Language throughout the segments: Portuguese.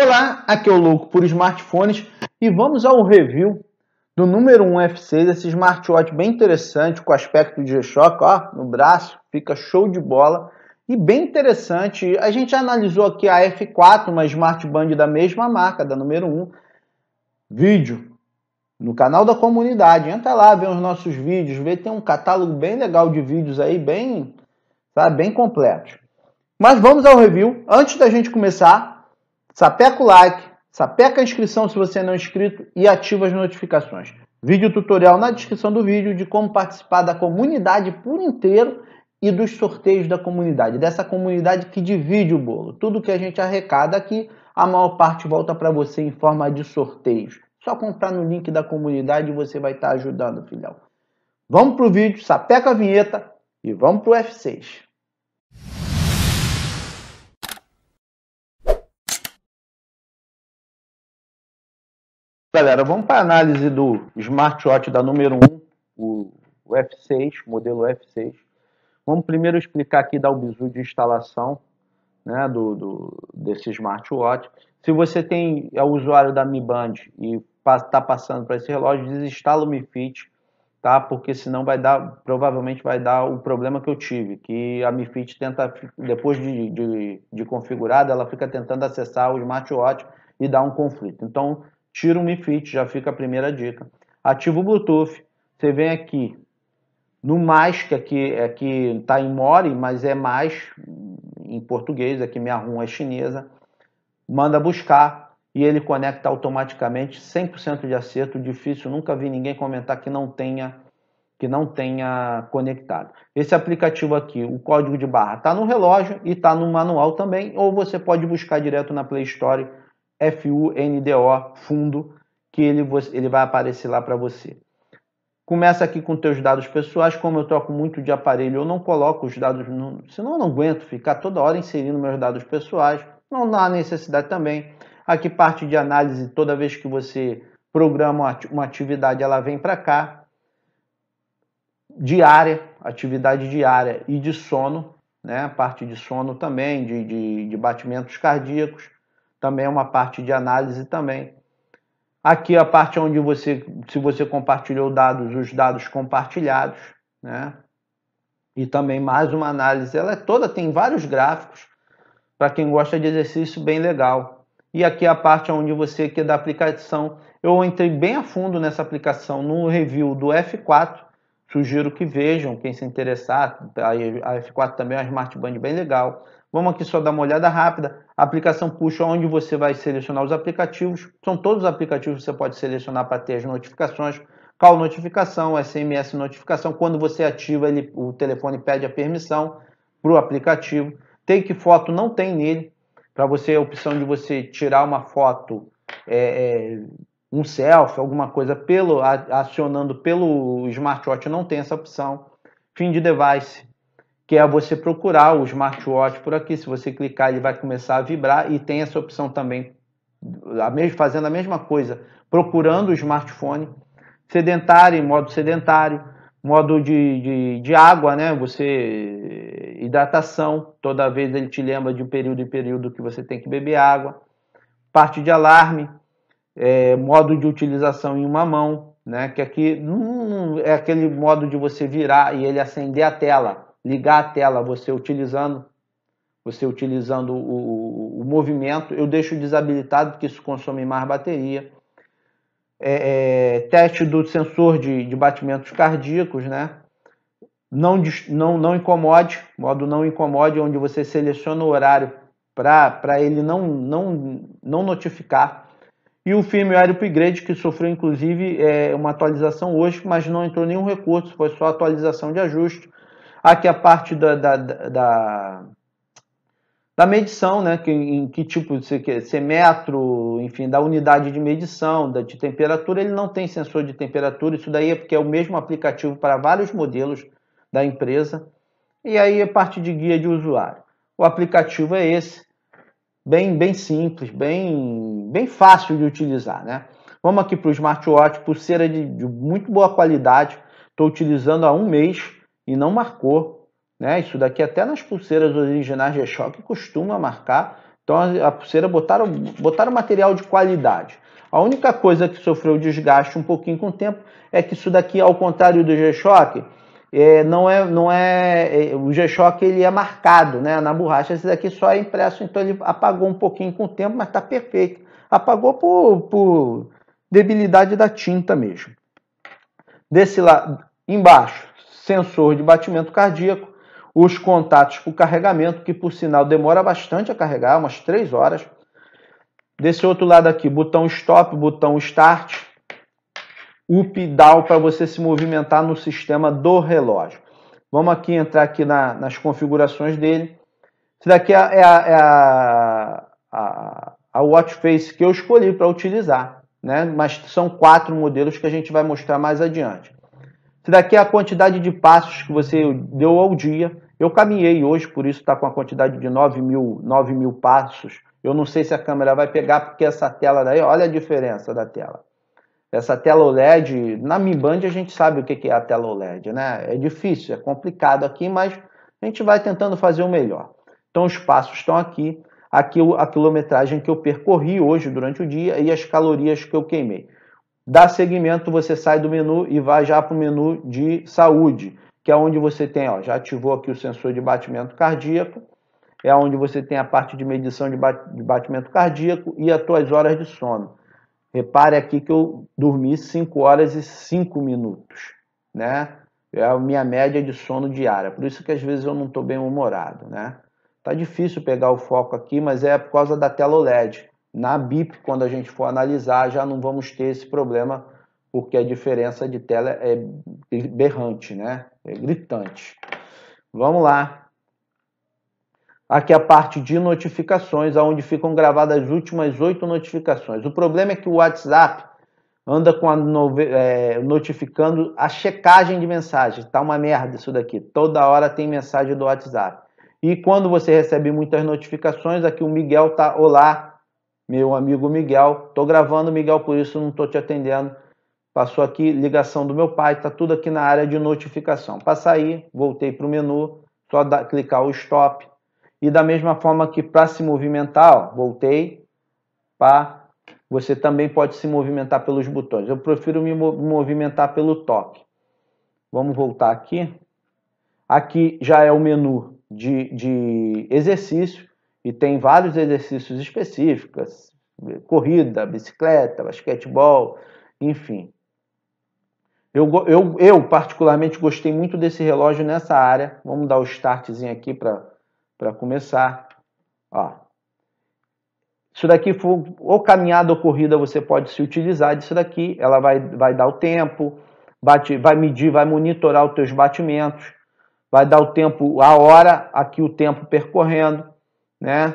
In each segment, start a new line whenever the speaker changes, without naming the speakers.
Olá, aqui é o Louco por Smartphones e vamos ao review do número 1 F6, esse smartwatch bem interessante com aspecto de G-Shock, ó, no braço, fica show de bola e bem interessante. A gente analisou aqui a F4, uma smartband da mesma marca, da número 1, vídeo no canal da comunidade. Entra lá, vê os nossos vídeos, vê tem um catálogo bem legal de vídeos aí, bem, tá, bem completo. Mas vamos ao review. Antes da gente começar, Sapeca o like, sapeca a inscrição se você não é inscrito e ativa as notificações. Vídeo tutorial na descrição do vídeo de como participar da comunidade por inteiro e dos sorteios da comunidade, dessa comunidade que divide o bolo. Tudo que a gente arrecada aqui, a maior parte volta para você em forma de sorteios. Só comprar no link da comunidade e você vai estar tá ajudando, filhão. Vamos pro vídeo, sapeca a vinheta e vamos pro F6. Galera, vamos para a análise do smartwatch da número 1, o, F6, modelo F6. Vamos primeiro explicar aqui dar o bizu de instalação né, do, do, desse smartwatch. Se você tem, é usuário da Mi Band e está passando para esse relógio, desinstala o Mi Fit, tá? Porque senão vai dar, provavelmente vai dar o problema que eu tive, que a Mi Fit tenta, depois de, de, de configurada, ela fica tentando acessar o smartwatch e dá um conflito. Então, Tira o Mi Fit, já fica a primeira dica. Ativa o Bluetooth. Você vem aqui no mais, que aqui aqui está em More, mas é mais em português, aqui minha ROM é chinesa. Manda buscar e ele conecta automaticamente, 100% de acerto, difícil, nunca vi ninguém comentar que não tenha que não tenha conectado. Esse aplicativo aqui, o código de barra está no relógio e está no manual também, ou você pode buscar direto na Play Store FUNDO, fundo, que ele, ele vai aparecer lá para você. Começa aqui com teus dados pessoais, como eu troco muito de aparelho, eu não coloco os dados, no, senão eu não aguento ficar toda hora inserindo meus dados pessoais, não há necessidade também. Aqui parte de análise, toda vez que você programa uma atividade, ela vem para cá. Diária, atividade diária e de sono, né? parte de sono também, de, de, de batimentos cardíacos também é uma parte de análise também. Aqui é a parte onde você, se você compartilhou dados, os dados compartilhados, né? E também mais uma análise, ela é toda, tem vários gráficos para quem gosta de exercício bem legal. E aqui é a parte onde você que é da aplicação, eu entrei bem a fundo nessa aplicação no review do F4. Sugiro que vejam, quem se interessar, a F4 também é uma smartband bem legal. Vamos aqui só dar uma olhada rápida aplicação puxa onde você vai selecionar os aplicativos. São todos os aplicativos que você pode selecionar para ter as notificações. Call notificação, SMS notificação. Quando você ativa, ele, o telefone pede a permissão para o aplicativo. Take foto não tem nele. Para você, a opção de você tirar uma foto, é, é um selfie, alguma coisa, pelo acionando pelo smartwatch, não tem essa opção. Fim de device que é você procurar o smartwatch por aqui. Se você clicar, ele vai começar a vibrar e tem essa opção também, fazendo a mesma coisa, procurando o smartphone, sedentário, em modo sedentário, modo de, de, de água, né? Você hidratação, toda vez ele te lembra de período em período que você tem que beber água, parte de alarme, é, modo de utilização em uma mão, né? Que aqui hum, é aquele modo de você virar e ele acender a tela ligar a tela, você utilizando você utilizando o, o, o movimento, eu deixo desabilitado porque isso consome mais bateria. É, é, teste do sensor de, de batimentos cardíacos, né? Não, não, não incomode, modo não incomode, onde você seleciona o horário para ele não, não, não notificar. E o firmware upgrade, que sofreu inclusive é, uma atualização hoje, mas não entrou nenhum recurso, foi só atualização de ajuste. Aqui a parte da, da, da, da medição, né? Que, em que tipo você quer, se metro, enfim, da unidade de medição, da, de temperatura, ele não tem sensor de temperatura, isso daí é porque é o mesmo aplicativo para vários modelos da empresa. E aí a parte de guia de usuário. O aplicativo é esse, bem, bem simples, bem, bem fácil de utilizar, né? Vamos aqui para o smartwatch, pulseira de, de muito boa qualidade, estou utilizando há um mês e não marcou. Né? Isso daqui até nas pulseiras originais g choque costuma marcar. Então a pulseira botaram, botaram material de qualidade. A única coisa que sofreu desgaste um pouquinho com o tempo é que isso daqui, ao contrário do G-Shock, é, não é, não é, é o G-Shock ele é marcado, né, na borracha. Esse daqui só é impresso, então ele apagou um pouquinho com o tempo, mas está perfeito. Apagou por, por debilidade da tinta mesmo. Desse lado, embaixo, sensor de batimento cardíaco, os contatos para o carregamento, que por sinal demora bastante a carregar, umas 3 horas. Desse outro lado aqui, botão stop, botão start, up down para você se movimentar no sistema do relógio. Vamos aqui entrar aqui na, nas configurações dele. Isso daqui é, a, é a, é a, a watch face que eu escolhi para utilizar, né? Mas são quatro modelos que a gente vai mostrar mais adiante. Se daqui a quantidade de passos que você deu ao dia, eu caminhei hoje, por isso está com a quantidade de 9 mil, 9 mil passos. Eu não sei se a câmera vai pegar, porque essa tela daí, olha a diferença da tela. Essa tela OLED, na Mi Band a gente sabe o que é a tela OLED, né? É difícil, é complicado aqui, mas a gente vai tentando fazer o melhor. Então os passos estão aqui, aqui a quilometragem que eu percorri hoje durante o dia e as calorias que eu queimei. Dá segmento, você sai do menu e vai já para o menu de saúde, que é onde você tem, ó, já ativou aqui o sensor de batimento cardíaco, é onde você tem a parte de medição de, batimento cardíaco e as tuas horas de sono. Repare aqui que eu dormi 5 horas e 5 minutos, né? É a minha média de sono diária. Por isso que às vezes eu não estou bem humorado, né? Tá difícil pegar o foco aqui, mas é por causa da tela OLED. Na BIP, quando a gente for analisar, já não vamos ter esse problema, porque a diferença de tela é berrante, né? É gritante. Vamos lá. Aqui a parte de notificações, onde ficam gravadas as últimas oito notificações. O problema é que o WhatsApp anda com a é, notificando a checagem de mensagem. Tá uma merda isso daqui. Toda hora tem mensagem do WhatsApp. E quando você recebe muitas notificações, aqui o Miguel tá olá, meu amigo Miguel. Tô gravando, Miguel, por isso não tô te atendendo. Passou aqui ligação do meu pai, tá tudo aqui na área de notificação. Para sair, voltei para o menu, só clicar o stop. E da mesma forma que para se movimentar, ó, voltei, pá, você também pode se movimentar pelos botões. Eu prefiro me movimentar pelo toque. Vamos voltar aqui. Aqui já é o menu de, de exercício e tem vários exercícios específicos, corrida, bicicleta, basquetebol, enfim. Eu, eu, eu particularmente gostei muito desse relógio nessa área. Vamos dar o startzinho aqui para começar. Ó. Isso daqui for ou caminhada ou corrida, você pode se utilizar disso daqui. Ela vai, vai dar o tempo, bate, vai medir, vai monitorar os teus batimentos, vai dar o tempo, a hora, aqui o tempo percorrendo né?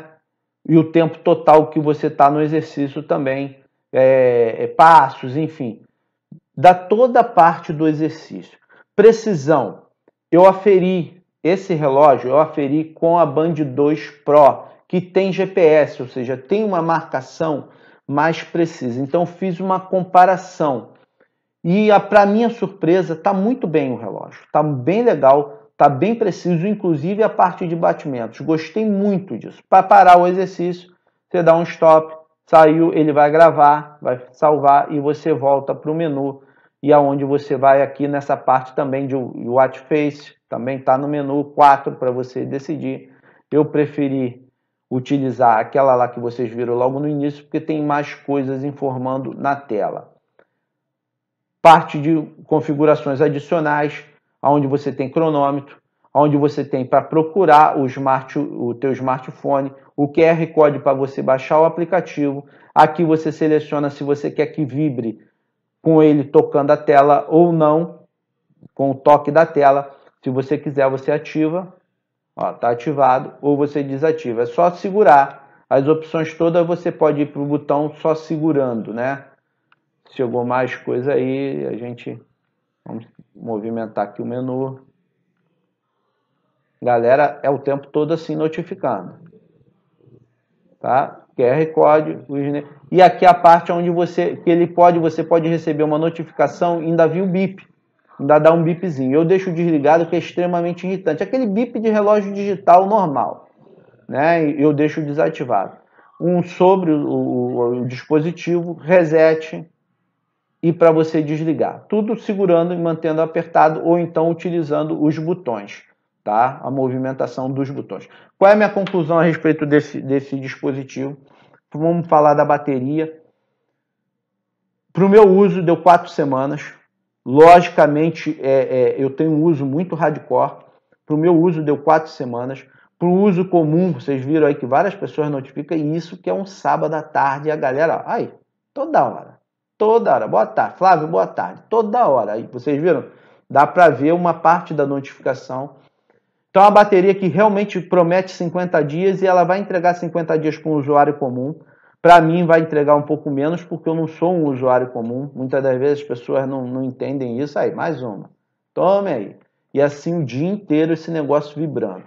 E o tempo total que você está no exercício também, é, é passos, enfim, da toda parte do exercício. Precisão, eu aferi esse relógio, eu aferi com a Band 2 Pro, que tem GPS, ou seja, tem uma marcação mais precisa. Então fiz uma comparação. E para minha surpresa, está muito bem o relógio, está bem legal, Tá bem preciso, inclusive a parte de batimentos. Gostei muito disso. Para parar o exercício, você dá um stop, saiu, ele vai gravar, vai salvar e você volta para o menu e aonde é você vai aqui nessa parte também de watch face, também está no menu 4 para você decidir. Eu preferi utilizar aquela lá que vocês viram logo no início, porque tem mais coisas informando na tela. Parte de configurações adicionais, onde você tem cronômetro, onde você tem para procurar o, smart, o teu smartphone, o QR Code para você baixar o aplicativo. Aqui você seleciona se você quer que vibre com ele tocando a tela ou não, com o toque da tela. Se você quiser, você ativa, está ativado, ou você desativa. É só segurar. As opções todas você pode ir para o botão só segurando, né? Chegou mais coisa aí, a gente Vamos movimentar aqui o menu. Galera, é o tempo todo assim notificando. Tá? QR Code. E aqui é a parte onde você, que ele pode, você pode receber uma notificação e ainda vir o bip. Ainda dá um bipzinho. Eu deixo desligado que é extremamente irritante. Aquele bip de relógio digital normal. Né? Eu deixo desativado. Um sobre o, o, o dispositivo, reset, e para você desligar. Tudo segurando e mantendo apertado ou então utilizando os botões, tá? A movimentação dos botões. Qual é a minha conclusão a respeito desse, desse dispositivo? Vamos falar da bateria. Para o meu uso, deu quatro semanas. Logicamente, é, é, eu tenho um uso muito hardcore. Para o meu uso, deu quatro semanas. Para o uso comum, vocês viram aí que várias pessoas notificam, e isso que é um sábado à tarde, e a galera, aí, toda hora Toda hora. Boa tarde. Flávio, boa tarde. Toda hora. Aí vocês viram? Dá para ver uma parte da notificação. Então, a bateria que realmente promete 50 dias e ela vai entregar 50 dias para um usuário comum. Para mim, vai entregar um pouco menos, porque eu não sou um usuário comum. Muitas das vezes as pessoas não, não entendem isso. Aí, mais uma. Tome aí. E assim o dia inteiro esse negócio vibrando.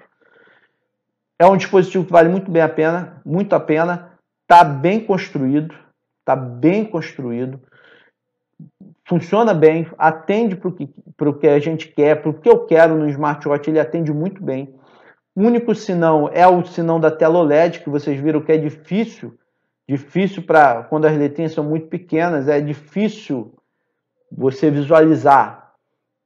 É um dispositivo que vale muito bem a pena, muito a pena, está bem construído, está bem construído, funciona bem, atende para o que, que a gente quer, para o que eu quero no smartwatch, ele atende muito bem. O único sinão é o sinão da tela OLED, que vocês viram que é difícil, difícil para quando as letrinhas são muito pequenas, é difícil você visualizar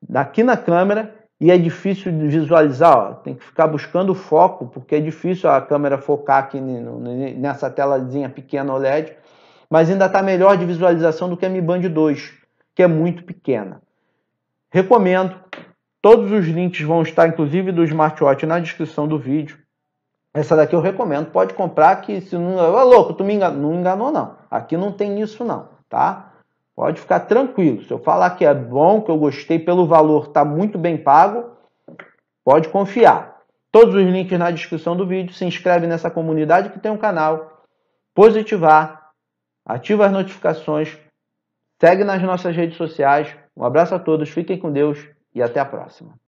daqui na câmera e é difícil de visualizar, ó, tem que ficar buscando foco, porque é difícil a câmera focar aqui nessa telazinha pequena OLED mas ainda está melhor de visualização do que a Mi Band 2, que é muito pequena. Recomendo. Todos os links vão estar, inclusive, do smartwatch na descrição do vídeo. Essa daqui eu recomendo. Pode comprar que se não... É louco, tu me enganou. Não enganou, não. Aqui não tem isso, não, tá? Pode ficar tranquilo. Se eu falar que é bom, que eu gostei pelo valor, está muito bem pago, pode confiar. Todos os links na descrição do vídeo. Se inscreve nessa comunidade que tem um canal. Positivar ativa as notificações, segue nas nossas redes sociais. Um abraço a todos, fiquem com Deus e até a próxima.